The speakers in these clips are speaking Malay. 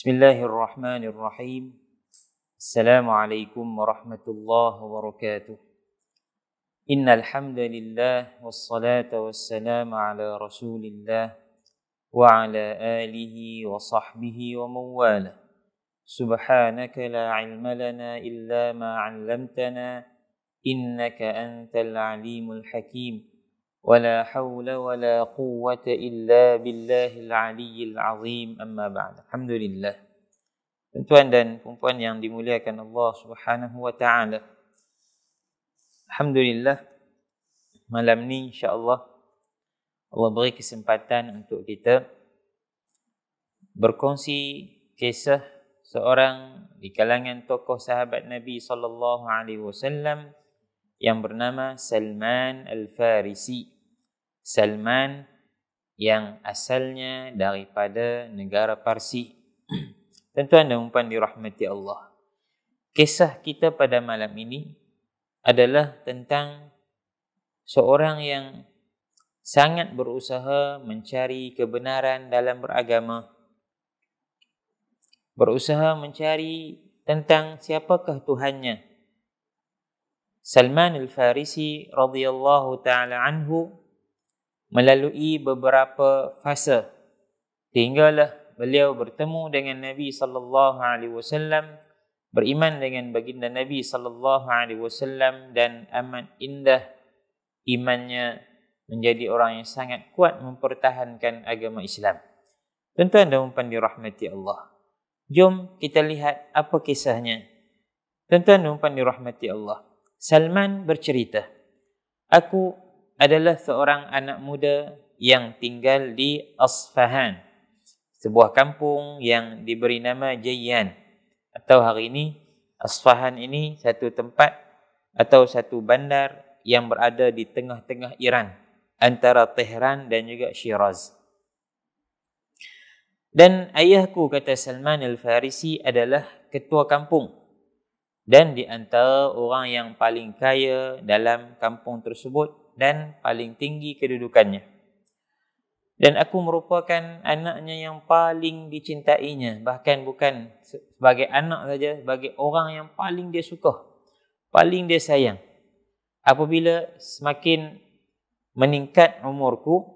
بسم الله الرحمن الرحيم السلام عليكم ورحمة الله وبركاته إن الحمد لله والصلاة والسلام على رسول الله وعلى آله وصحبه ومواله سبحانك لا علم لنا إلا ما علمتنا إنك أنت العليم الحكيم ولا حول ولا قوة إلا بالله العلي العظيم أما بعد الحمد لله Tuan-tuan dan perempuan yang dimuliakan Allah Subhanahu wa taala. Alhamdulillah malam ni insya-Allah Allah beri kesempatan untuk kita berkongsi kisah seorang di kalangan tokoh sahabat Nabi sallallahu alaihi wasallam yang bernama Salman Al-Farisi. Salman yang asalnya daripada negara Parsi. Tentu anda umpan puan dirahmati Allah. Kisah kita pada malam ini adalah tentang seorang yang sangat berusaha mencari kebenaran dalam beragama. Berusaha mencari tentang siapakah Tuhannya. Salman al-Farisi radhiyallahu taala anhu melalui beberapa fasa sehinggalah beliau bertemu dengan Nabi sallallahu alaihi wasallam beriman dengan baginda Nabi sallallahu alaihi wasallam dan amat indah imannya menjadi orang yang sangat kuat mempertahankan agama Islam. Tuan-tuan dan puan dirahmati Allah. Jom kita lihat apa kisahnya. Tuan-tuan dan puan dirahmati Allah. Salman bercerita, "Aku adalah seorang anak muda yang tinggal di Asfahan, sebuah kampung yang diberi nama Jayyan. Atau hari ini Asfahan ini satu tempat atau satu bandar yang berada di tengah-tengah Iran antara Tehran dan juga Shiraz. Dan ayahku kata Salman Al-Farisi adalah ketua kampung dan di antara orang yang paling kaya dalam kampung tersebut dan paling tinggi kedudukannya. Dan aku merupakan anaknya yang paling dicintainya. Bahkan bukan sebagai anak saja, sebagai orang yang paling dia suka. Paling dia sayang. Apabila semakin meningkat umurku,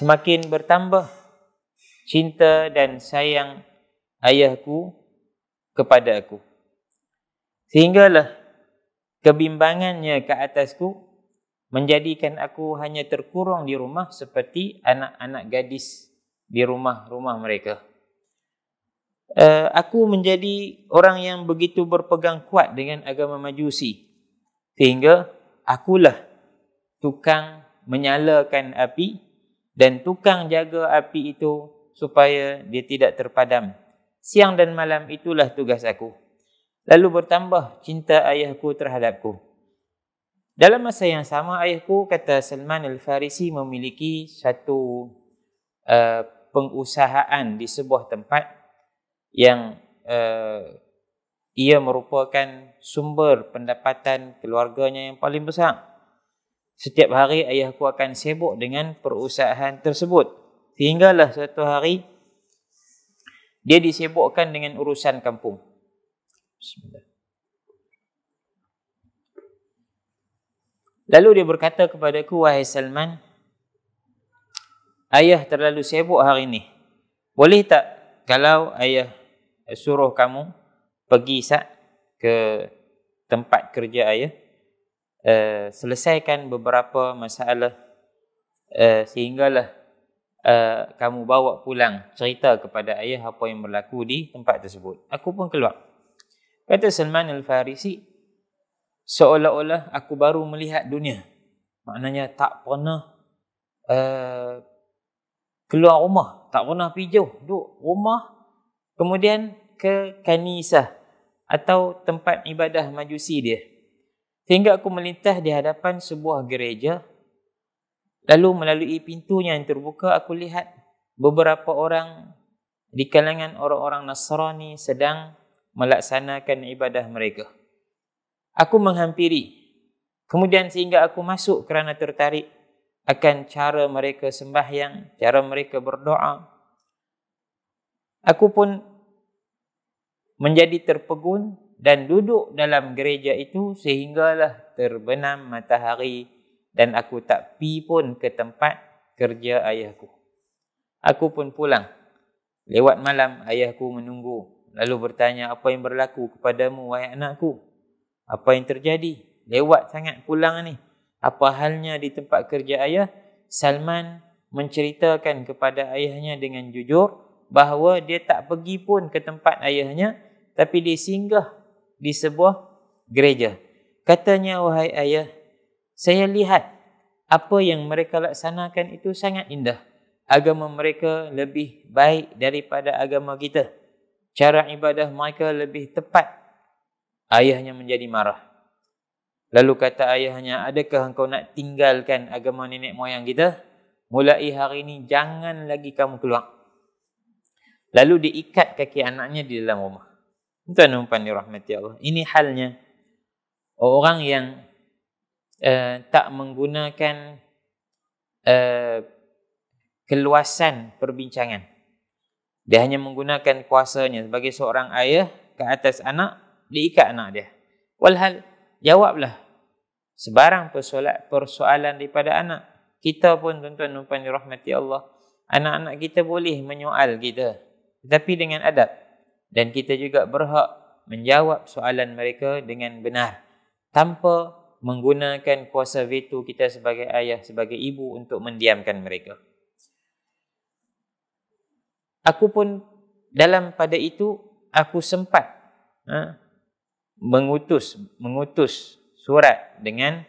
semakin bertambah cinta dan sayang ayahku kepada aku. Sehinggalah kebimbangannya ke atasku menjadikan aku hanya terkurung di rumah seperti anak-anak gadis di rumah-rumah mereka. Uh, aku menjadi orang yang begitu berpegang kuat dengan agama majusi. Sehingga akulah tukang menyalakan api dan tukang jaga api itu supaya dia tidak terpadam. Siang dan malam itulah tugas aku. Lalu bertambah cinta ayahku terhadapku. Dalam masa yang sama, ayahku kata Salman Al-Farisi memiliki satu uh, pengusahaan di sebuah tempat yang uh, ia merupakan sumber pendapatan keluarganya yang paling besar. Setiap hari ayahku akan sibuk dengan perusahaan tersebut. Sehinggalah satu hari dia disibukkan dengan urusan kampung. Bismillah. Lalu dia berkata kepadaku, aku, wahai Salman, ayah terlalu sibuk hari ini. Boleh tak kalau ayah suruh kamu pergi sah ke tempat kerja ayah, uh, selesaikan beberapa masalah uh, sehinggalah uh, kamu bawa pulang cerita kepada ayah apa yang berlaku di tempat tersebut. Aku pun keluar. Kata Salman al-Farisi, seolah-olah aku baru melihat dunia. Maknanya tak pernah uh, keluar rumah, tak pernah pergi jauh. Duduk rumah, kemudian ke kanisah atau tempat ibadah majusi dia. Sehingga aku melintas di hadapan sebuah gereja. Lalu melalui pintunya yang terbuka, aku lihat beberapa orang di kalangan orang-orang Nasrani sedang melaksanakan ibadah mereka. Aku menghampiri. Kemudian sehingga aku masuk kerana tertarik akan cara mereka sembahyang, cara mereka berdoa. Aku pun menjadi terpegun dan duduk dalam gereja itu sehinggalah terbenam matahari dan aku tak pi pun ke tempat kerja ayahku. Aku pun pulang. Lewat malam ayahku menunggu lalu bertanya apa yang berlaku kepadamu wahai anakku apa yang terjadi lewat sangat pulang ni apa halnya di tempat kerja ayah Salman menceritakan kepada ayahnya dengan jujur bahawa dia tak pergi pun ke tempat ayahnya tapi dia singgah di sebuah gereja katanya wahai ayah saya lihat apa yang mereka laksanakan itu sangat indah agama mereka lebih baik daripada agama kita cara ibadah mereka lebih tepat ayahnya menjadi marah lalu kata ayahnya adakah engkau nak tinggalkan agama nenek moyang kita mulai hari ini jangan lagi kamu keluar lalu diikat kaki anaknya di dalam rumah Itu umpan dirahmati Allah ini halnya orang yang uh, tak menggunakan uh, keluasan perbincangan dia hanya menggunakan kuasanya sebagai seorang ayah ke atas anak, diikat anak dia. Walhal, jawablah sebarang persoalan, persoalan daripada anak. Kita pun tuan-tuan dan puan rahmati Allah. Anak-anak kita boleh menyoal kita. Tetapi dengan adab. Dan kita juga berhak menjawab soalan mereka dengan benar. Tanpa menggunakan kuasa veto kita sebagai ayah, sebagai ibu untuk mendiamkan mereka aku pun dalam pada itu aku sempat ha, mengutus mengutus surat dengan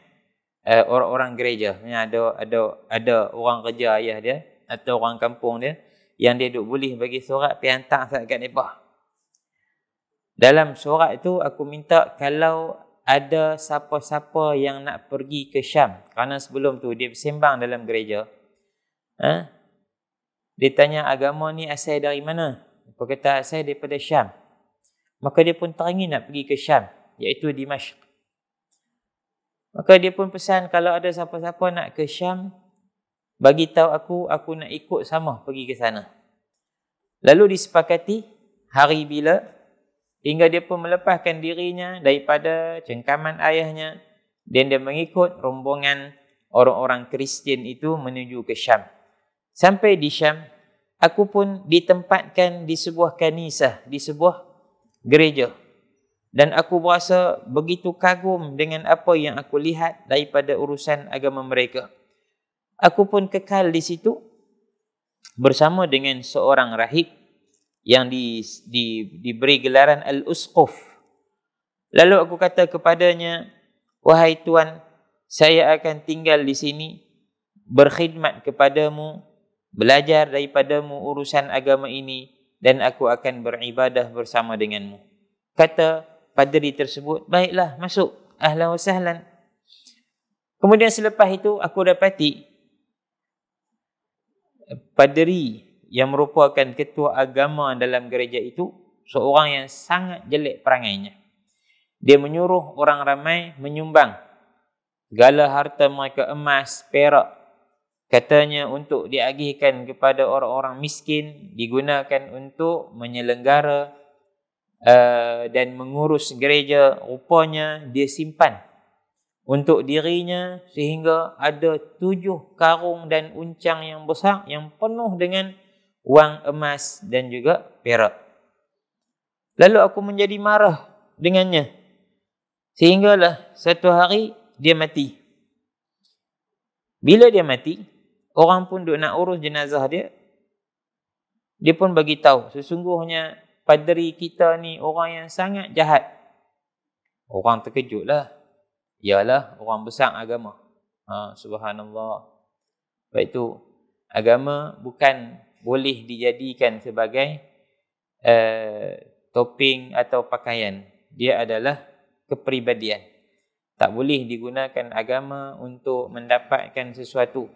uh, orang-orang gereja yang ada ada ada orang kerja ayah dia atau orang kampung dia yang dia duk boleh bagi surat pi hantar surat kat depa. Dalam surat itu aku minta kalau ada siapa-siapa yang nak pergi ke Syam kerana sebelum tu dia bersembang dalam gereja. Ha? Dia tanya agama ni asal dari mana? Dia kata asal daripada Syam. Maka dia pun teringin nak pergi ke Syam. Iaitu di Masyid. Maka dia pun pesan kalau ada siapa-siapa nak ke Syam. Bagi tahu aku, aku nak ikut sama pergi ke sana. Lalu disepakati hari bila. Hingga dia pun melepaskan dirinya daripada cengkaman ayahnya. Dan dia mengikut rombongan orang-orang Kristian itu menuju ke Syam. Sampai di Syam, aku pun ditempatkan di sebuah kanisah, di sebuah gereja. Dan aku berasa begitu kagum dengan apa yang aku lihat daripada urusan agama mereka. Aku pun kekal di situ bersama dengan seorang rahib yang di, di, diberi gelaran Al-Usquf. Lalu aku kata kepadanya, Wahai Tuan, saya akan tinggal di sini berkhidmat kepadamu belajar daripadamu urusan agama ini dan aku akan beribadah bersama denganmu. Kata padri tersebut, baiklah masuk. Ahlan wa sahlan. Kemudian selepas itu aku dapati padri yang merupakan ketua agama dalam gereja itu seorang yang sangat jelek perangainya. Dia menyuruh orang ramai menyumbang segala harta mereka emas, perak, Katanya untuk diagihkan kepada orang-orang miskin, digunakan untuk menyelenggara uh, dan mengurus gereja. Rupanya dia simpan untuk dirinya sehingga ada tujuh karung dan uncang yang besar yang penuh dengan wang emas dan juga perak. Lalu aku menjadi marah dengannya. Sehinggalah satu hari dia mati. Bila dia mati, orang pun duk nak urus jenazah dia dia pun bagi tahu sesungguhnya padri kita ni orang yang sangat jahat orang terkejutlah ialah orang besar agama ha subhanallah baik tu agama bukan boleh dijadikan sebagai uh, eh, topping atau pakaian dia adalah kepribadian tak boleh digunakan agama untuk mendapatkan sesuatu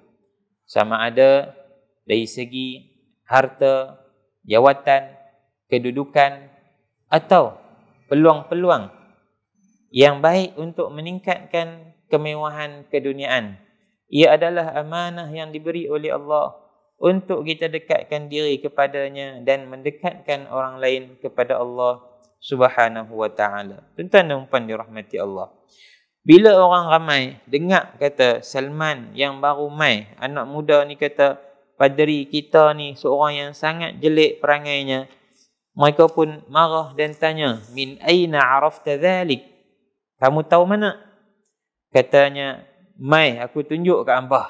sama ada dari segi harta, jawatan, kedudukan atau peluang-peluang yang baik untuk meningkatkan kemewahan keduniaan. Ia adalah amanah yang diberi oleh Allah untuk kita dekatkan diri kepadanya dan mendekatkan orang lain kepada Allah Subhanahu wa taala. Tuan-tuan dan puan dirahmati Allah. Bila orang ramai dengar kata Salman yang baru mai, anak muda ni kata Padri kita ni seorang yang sangat jelek perangainya. Mereka pun marah dan tanya, Min aina arafta thalik? Kamu tahu mana? Katanya, Mai, aku tunjuk ke Ambah.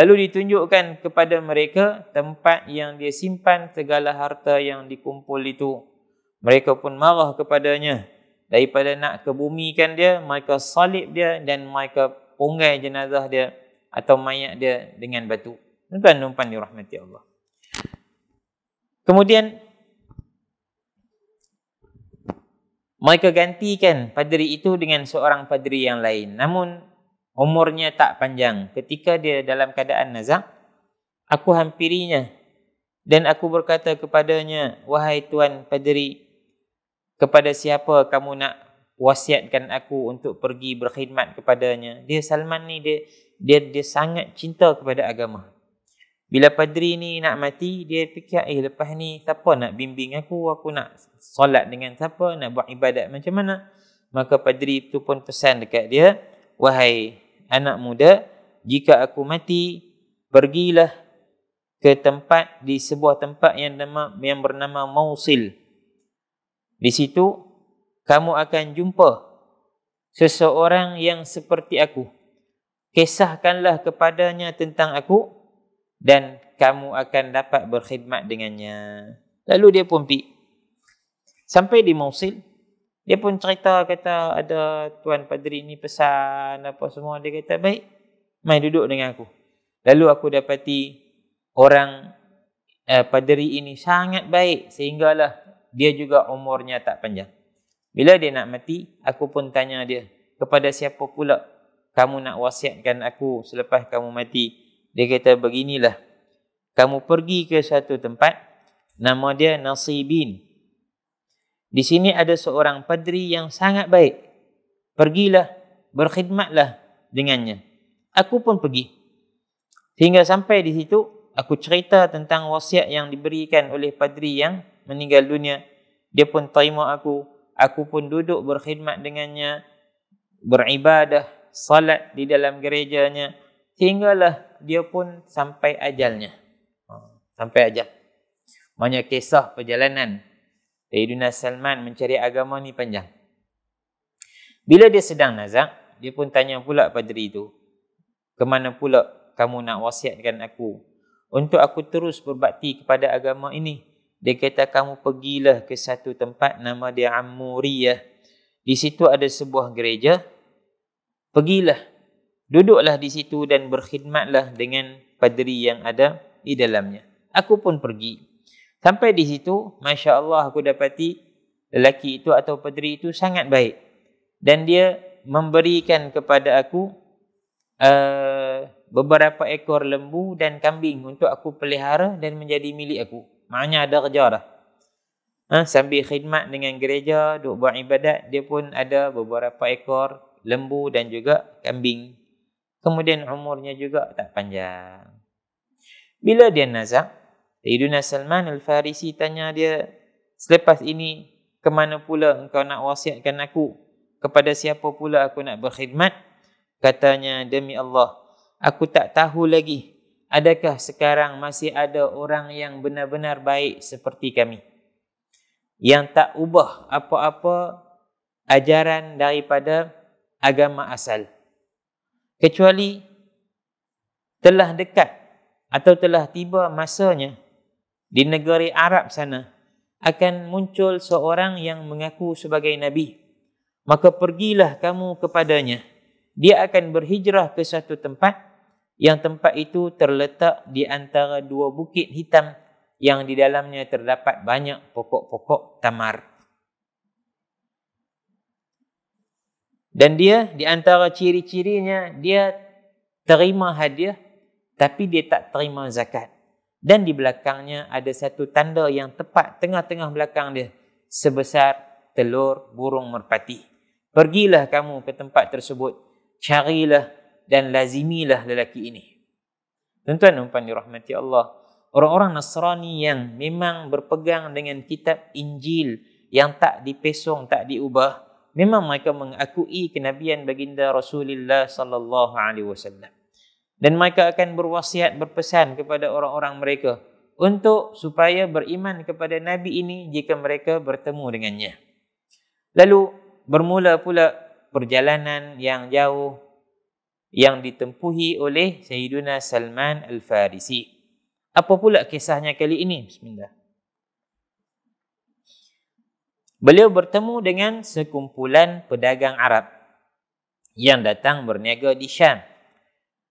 Lalu ditunjukkan kepada mereka tempat yang dia simpan segala harta yang dikumpul itu. Mereka pun marah kepadanya daripada nak kebumikan dia mereka salib dia dan mereka punggai jenazah dia atau mayat dia dengan batu tuan-tuan dan puan dirahmati Allah kemudian mereka gantikan padri itu dengan seorang padri yang lain namun umurnya tak panjang ketika dia dalam keadaan nazak aku hampirinya dan aku berkata kepadanya wahai tuan padri kepada siapa kamu nak wasiatkan aku untuk pergi berkhidmat kepadanya dia Salman ni dia dia dia sangat cinta kepada agama bila padri ni nak mati dia fikir eh lepas ni siapa nak bimbing aku aku nak solat dengan siapa nak buat ibadat macam mana maka padri itu pun pesan dekat dia wahai anak muda jika aku mati pergilah ke tempat di sebuah tempat yang nama yang bernama Mausil di situ kamu akan jumpa seseorang yang seperti aku. Kisahkanlah kepadanya tentang aku dan kamu akan dapat berkhidmat dengannya. Lalu dia pun pergi. Sampai di Mausil, dia pun cerita kata ada Tuan Padri ini pesan apa semua. Dia kata baik, mai duduk dengan aku. Lalu aku dapati orang uh, Padri ini sangat baik sehinggalah dia juga umurnya tak panjang. Bila dia nak mati, aku pun tanya dia, kepada siapa pula kamu nak wasiatkan aku selepas kamu mati? Dia kata, beginilah. Kamu pergi ke satu tempat, nama dia Nasibin. Di sini ada seorang padri yang sangat baik. Pergilah, berkhidmatlah dengannya. Aku pun pergi. Hingga sampai di situ, aku cerita tentang wasiat yang diberikan oleh padri yang meninggal dunia dia pun terima aku aku pun duduk berkhidmat dengannya beribadah salat di dalam gerejanya sehinggalah dia pun sampai ajalnya ha, sampai ajal banyak kisah perjalanan dari dunia Salman mencari agama ni panjang bila dia sedang nazak dia pun tanya pula padri itu kemana pula kamu nak wasiatkan aku untuk aku terus berbakti kepada agama ini dia kata kamu pergilah ke satu tempat nama dia Amuriyah. Di situ ada sebuah gereja. Pergilah. Duduklah di situ dan berkhidmatlah dengan padri yang ada di dalamnya. Aku pun pergi. Sampai di situ, Masya Allah aku dapati lelaki itu atau padri itu sangat baik. Dan dia memberikan kepada aku uh, beberapa ekor lembu dan kambing untuk aku pelihara dan menjadi milik aku. Maknanya ada kerja dah. Ha, sambil khidmat dengan gereja, duk buat ibadat, dia pun ada beberapa ekor lembu dan juga kambing. Kemudian umurnya juga tak panjang. Bila dia nazak, Sayyiduna Salman Al-Farisi tanya dia, selepas ini ke mana pula engkau nak wasiatkan aku? Kepada siapa pula aku nak berkhidmat? Katanya, demi Allah, aku tak tahu lagi Adakah sekarang masih ada orang yang benar-benar baik seperti kami? Yang tak ubah apa-apa ajaran daripada agama asal. Kecuali telah dekat atau telah tiba masanya di negeri Arab sana akan muncul seorang yang mengaku sebagai Nabi. Maka pergilah kamu kepadanya. Dia akan berhijrah ke satu tempat yang tempat itu terletak di antara dua bukit hitam yang di dalamnya terdapat banyak pokok-pokok tamar. Dan dia di antara ciri-cirinya dia terima hadiah tapi dia tak terima zakat. Dan di belakangnya ada satu tanda yang tepat tengah-tengah belakang dia sebesar telur burung merpati. Pergilah kamu ke tempat tersebut, carilah dan lazimilah lelaki ini. Tuan-tuan dan puan Allah, orang-orang Nasrani yang memang berpegang dengan kitab Injil yang tak dipesong, tak diubah, memang mereka mengakui kenabian baginda Rasulullah sallallahu alaihi wasallam. Dan mereka akan berwasiat berpesan kepada orang-orang mereka untuk supaya beriman kepada Nabi ini jika mereka bertemu dengannya. Lalu bermula pula perjalanan yang jauh yang ditempuhi oleh Sayyiduna Salman Al-Farisi. Apa pula kisahnya kali ini? Bismillah. Beliau bertemu dengan sekumpulan pedagang Arab yang datang berniaga di Syam.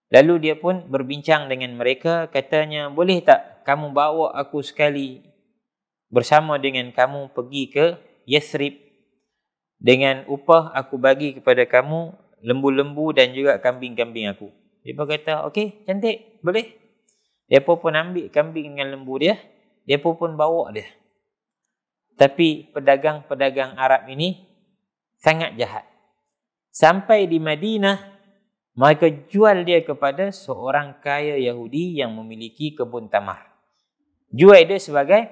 Lalu dia pun berbincang dengan mereka, katanya, boleh tak kamu bawa aku sekali bersama dengan kamu pergi ke Yathrib dengan upah aku bagi kepada kamu lembu-lembu dan juga kambing-kambing aku. Dia pun kata, okey, cantik, boleh. Dia pun pun ambil kambing dengan lembu dia. Dia pun bawa dia. Tapi pedagang-pedagang Arab ini sangat jahat. Sampai di Madinah, mereka jual dia kepada seorang kaya Yahudi yang memiliki kebun tamar. Jual dia sebagai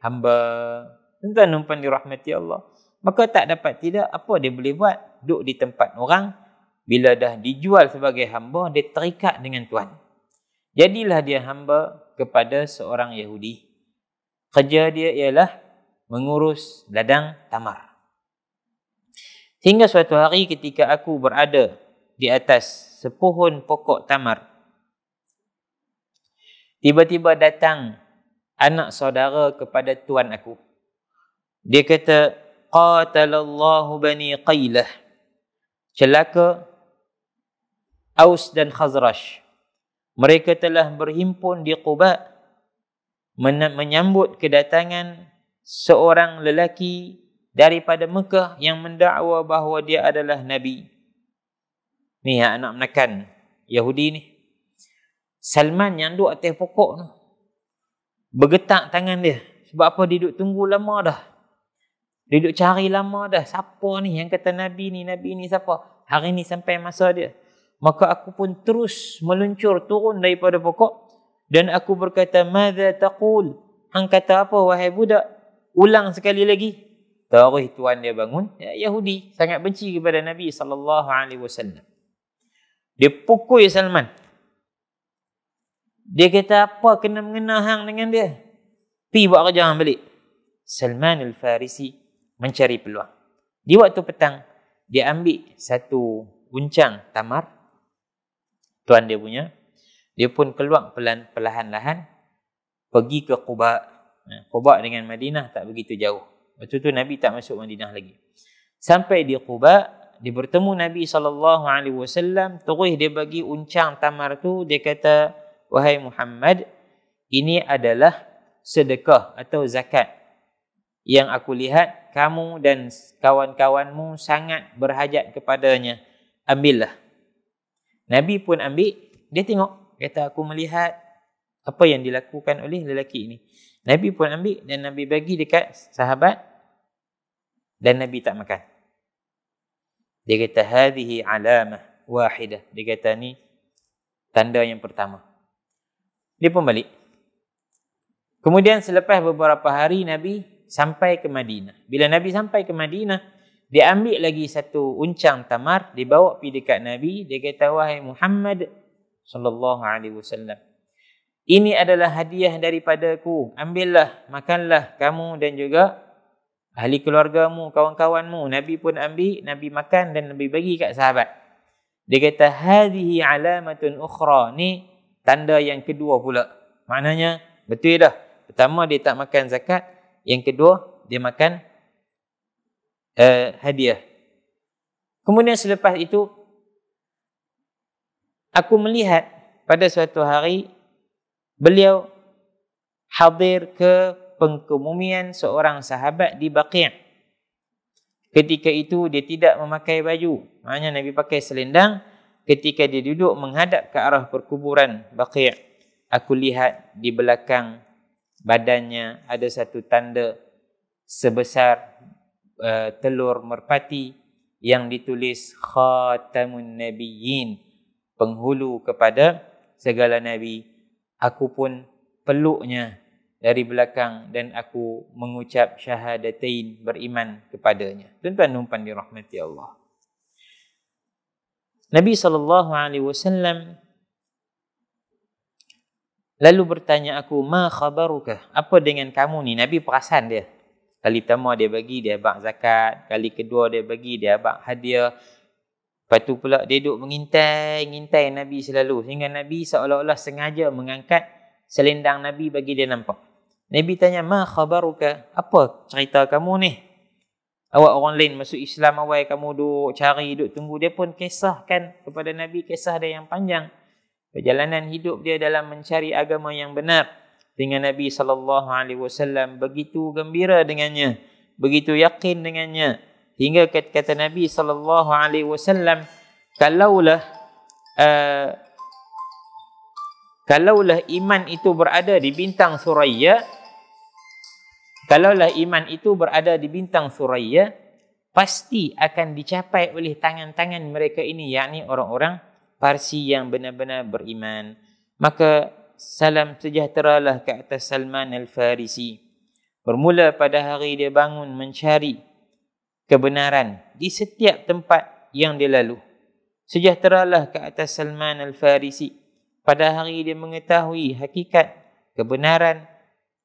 hamba. Tuan-tuan dirahmati Allah. Maka tak dapat tidak apa dia boleh buat. Duduk di tempat orang, bila dah dijual sebagai hamba, dia terikat dengan Tuhan. Jadilah dia hamba kepada seorang Yahudi. Kerja dia ialah mengurus ladang tamar. Sehingga suatu hari ketika aku berada di atas sepohon pokok tamar, tiba-tiba datang anak saudara kepada tuan aku. Dia kata, Qatalallahu bani Qailah. Celaka Aus dan Khazraj. Mereka telah berhimpun di Quba men- menyambut kedatangan seorang lelaki daripada Mekah yang mendakwa bahawa dia adalah Nabi. Ni ya, anak menakan Yahudi ni. Salman yang duduk atas pokok tu. Bergetak tangan dia. Sebab apa dia duduk tunggu lama dah. Dia duduk cari lama dah. Siapa ni yang kata Nabi ni, Nabi ni siapa. Hari ni sampai masa dia maka aku pun terus meluncur turun daripada pokok dan aku berkata madza taqul hang kata apa wahai budak ulang sekali lagi tarikh tuan dia bangun ya, yahudi sangat benci kepada nabi sallallahu alaihi wasallam dia pukul Salman dia kata apa kena mengena hang dengan dia pi buat kerja hang balik Salman al-Farisi mencari peluang di waktu petang dia ambil satu guncang tamar tuan dia punya dia pun keluar pelan perlahan-lahan pergi ke Quba ha, Quba dengan Madinah tak begitu jauh waktu tu Nabi tak masuk Madinah lagi sampai di Quba dia bertemu Nabi sallallahu alaihi wasallam terus dia bagi uncang tamar tu dia kata wahai Muhammad ini adalah sedekah atau zakat yang aku lihat kamu dan kawan-kawanmu sangat berhajat kepadanya ambillah Nabi pun ambil, dia tengok, kata aku melihat apa yang dilakukan oleh lelaki ini. Nabi pun ambil dan Nabi bagi dekat sahabat dan Nabi tak makan. Dia kata hadhihi alamah wahidah. Dia kata ni tanda yang pertama. Dia pun balik. Kemudian selepas beberapa hari Nabi sampai ke Madinah. Bila Nabi sampai ke Madinah, dia ambil lagi satu uncang tamar, dia bawa pi dekat Nabi, dia kata wahai Muhammad sallallahu alaihi wasallam. Ini adalah hadiah daripadaku. Ambillah, makanlah kamu dan juga ahli keluargamu, kawan-kawanmu. Nabi pun ambil, Nabi makan dan Nabi bagi kat sahabat. Dia kata hadhihi alamatun ukhra. Ni tanda yang kedua pula. Maknanya betul dah. Pertama dia tak makan zakat, yang kedua dia makan uh, hadiah. Kemudian selepas itu aku melihat pada suatu hari beliau hadir ke pengumuman seorang sahabat di Baqi'. Ketika itu dia tidak memakai baju. Maknanya Nabi pakai selendang ketika dia duduk menghadap ke arah perkuburan Baqi'. Aku lihat di belakang badannya ada satu tanda sebesar Eh, telur merpati yang ditulis khatamun nabiyyin penghulu kepada segala nabi aku pun peluknya dari belakang dan aku mengucap syahadatain beriman kepadanya tuan-tuan dan puan dirahmati Allah Nabi sallallahu alaihi wasallam lalu bertanya aku ma khabaruka apa dengan kamu ni nabi perasan dia Kali pertama dia bagi, dia bab zakat. Kali kedua dia bagi, dia bab hadiah. Lepas tu pula dia duduk mengintai, mengintai Nabi selalu. Sehingga Nabi seolah-olah sengaja mengangkat selendang Nabi bagi dia nampak. Nabi tanya, Ma khabaruka? Apa cerita kamu ni? Awak orang lain masuk Islam awal kamu duduk cari, duduk tunggu. Dia pun kisahkan kepada Nabi kisah dia yang panjang. Perjalanan hidup dia dalam mencari agama yang benar dengan Nabi sallallahu alaihi wasallam begitu gembira dengannya begitu yakin dengannya hingga kata, -kata Nabi sallallahu alaihi wasallam kalaulah eh, kalaulah iman itu berada di bintang Suraya kalaulah iman itu berada di bintang Suraya pasti akan dicapai oleh tangan-tangan mereka ini yakni orang-orang Parsi yang benar-benar beriman maka salam sejahteralah ke atas Salman al-Farisi. Bermula pada hari dia bangun mencari kebenaran di setiap tempat yang dia lalu. Sejahteralah ke atas Salman al-Farisi. Pada hari dia mengetahui hakikat kebenaran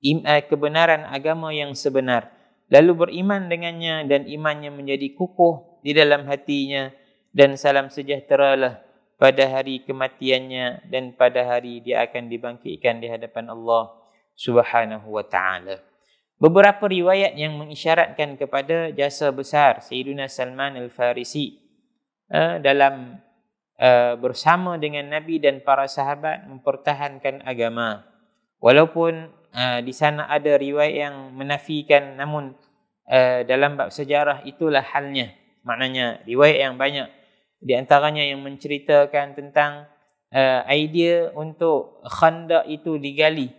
eh, kebenaran agama yang sebenar. Lalu beriman dengannya dan imannya menjadi kukuh di dalam hatinya dan salam sejahteralah pada hari kematiannya dan pada hari dia akan dibangkitkan di hadapan Allah Subhanahu wa taala. Beberapa riwayat yang mengisyaratkan kepada jasa besar Sayyidina Salman Al-Farisi uh, dalam uh, bersama dengan Nabi dan para sahabat mempertahankan agama. Walaupun uh, di sana ada riwayat yang menafikan namun uh, dalam bab sejarah itulah halnya. Maknanya riwayat yang banyak di antaranya yang menceritakan tentang uh, idea untuk khandak itu digali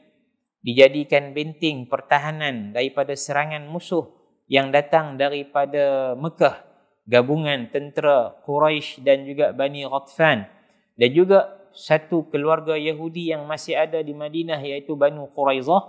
dijadikan benteng pertahanan daripada serangan musuh yang datang daripada Mekah gabungan tentera Quraisy dan juga Bani Ghatfan dan juga satu keluarga Yahudi yang masih ada di Madinah iaitu bani Quraizah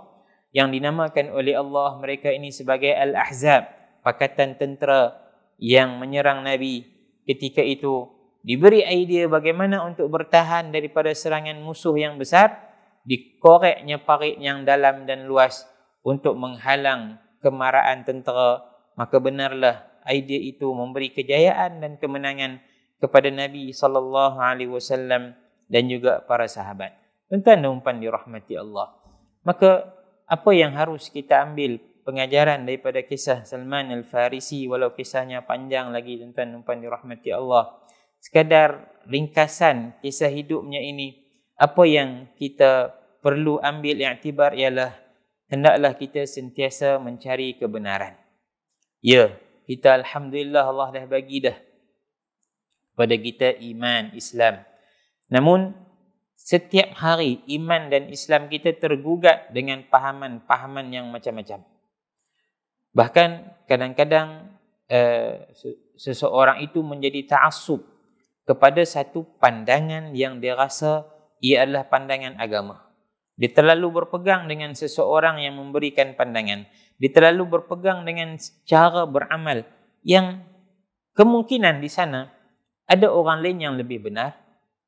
yang dinamakan oleh Allah mereka ini sebagai Al-Ahzab pakatan tentera yang menyerang Nabi ketika itu diberi idea bagaimana untuk bertahan daripada serangan musuh yang besar dikoreknya parit yang dalam dan luas untuk menghalang kemarahan tentera maka benarlah idea itu memberi kejayaan dan kemenangan kepada Nabi sallallahu alaihi wasallam dan juga para sahabat. Tuan-tuan dan puan dirahmati Allah. Maka apa yang harus kita ambil pengajaran daripada kisah Salman Al-Farisi walau kisahnya panjang lagi tuan-tuan dan puan dirahmati Allah. Sekadar ringkasan kisah hidupnya ini apa yang kita perlu ambil iktibar ialah hendaklah kita sentiasa mencari kebenaran. Ya, kita alhamdulillah Allah dah bagi dah pada kita iman Islam. Namun setiap hari iman dan Islam kita tergugat dengan pahaman-pahaman yang macam-macam. Bahkan kadang-kadang uh, seseorang itu menjadi ta'asub kepada satu pandangan yang dia rasa ia adalah pandangan agama. Dia terlalu berpegang dengan seseorang yang memberikan pandangan. Dia terlalu berpegang dengan cara beramal yang kemungkinan di sana ada orang lain yang lebih benar,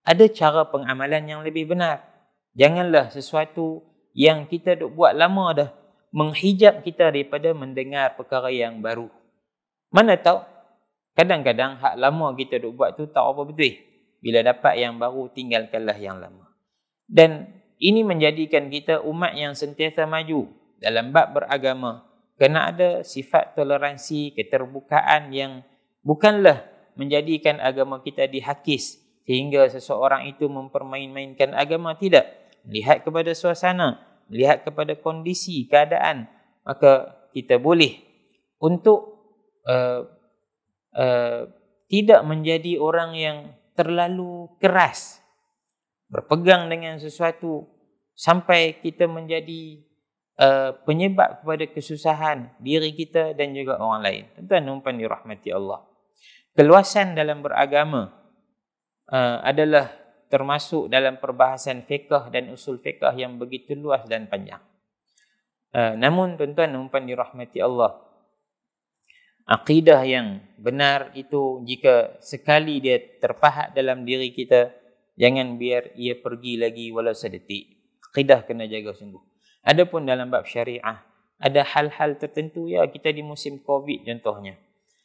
ada cara pengamalan yang lebih benar. Janganlah sesuatu yang kita dok buat lama dah, menghijab kita daripada mendengar perkara yang baru. Mana tahu kadang-kadang hak lama kita duk buat tu tak apa betul. Bila dapat yang baru tinggalkanlah yang lama. Dan ini menjadikan kita umat yang sentiasa maju dalam bab beragama. Kena ada sifat toleransi, keterbukaan yang bukanlah menjadikan agama kita dihakis sehingga seseorang itu mempermain-mainkan agama tidak. Lihat kepada suasana, melihat kepada kondisi keadaan maka kita boleh untuk uh, uh, tidak menjadi orang yang terlalu keras berpegang dengan sesuatu sampai kita menjadi uh, penyebab kepada kesusahan diri kita dan juga orang lain tuan-tuan umpan dirahmati Allah keluasan dalam beragama uh, adalah termasuk dalam perbahasan fiqh dan usul fiqh yang begitu luas dan panjang. Uh, namun tuan-tuan dan puan dirahmati Allah. Akidah yang benar itu jika sekali dia terpahat dalam diri kita, jangan biar ia pergi lagi walau sedetik. Akidah kena jaga sungguh. Adapun dalam bab syariah, ada hal-hal tertentu ya kita di musim Covid contohnya.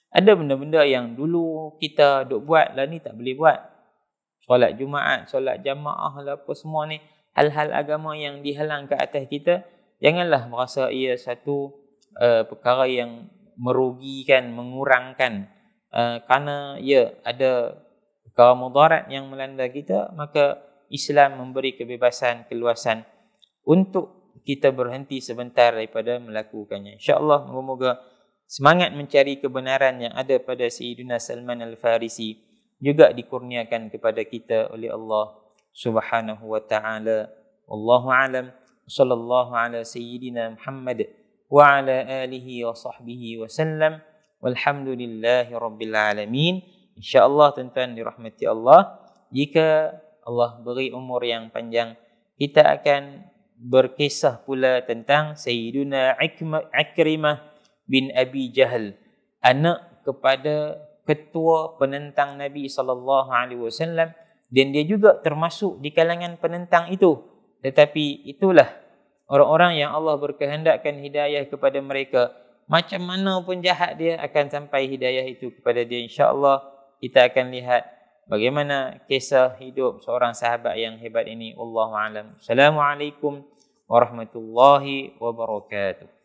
Ada benda-benda yang dulu kita dok buat lah ni tak boleh buat solat Jumaat, solat jamaah lah apa semua ni, hal-hal agama yang dihalang ke atas kita, janganlah merasa ia satu uh, perkara yang merugikan, mengurangkan. Uh, kerana ya ada perkara mudarat yang melanda kita, maka Islam memberi kebebasan, keluasan untuk kita berhenti sebentar daripada melakukannya. InsyaAllah, moga-moga semangat mencari kebenaran yang ada pada Sayyidina Salman Al-Farisi juga dikurniakan kepada kita oleh Allah Subhanahu wa taala. Wallahu alam. Sallallahu ala sayyidina Muhammad wa ala alihi wa sahbihi wa sallam. Walhamdulillahi alamin. Insyaallah tuan-tuan dirahmati Allah. Jika Allah beri umur yang panjang, kita akan berkisah pula tentang Sayyiduna Ikrimah bin Abi Jahal. Anak kepada ketua penentang Nabi sallallahu alaihi wasallam dan dia juga termasuk di kalangan penentang itu tetapi itulah orang-orang yang Allah berkehendakkan hidayah kepada mereka macam mana pun jahat dia akan sampai hidayah itu kepada dia insya-Allah kita akan lihat bagaimana kisah hidup seorang sahabat yang hebat ini wallahu alam assalamualaikum warahmatullahi wabarakatuh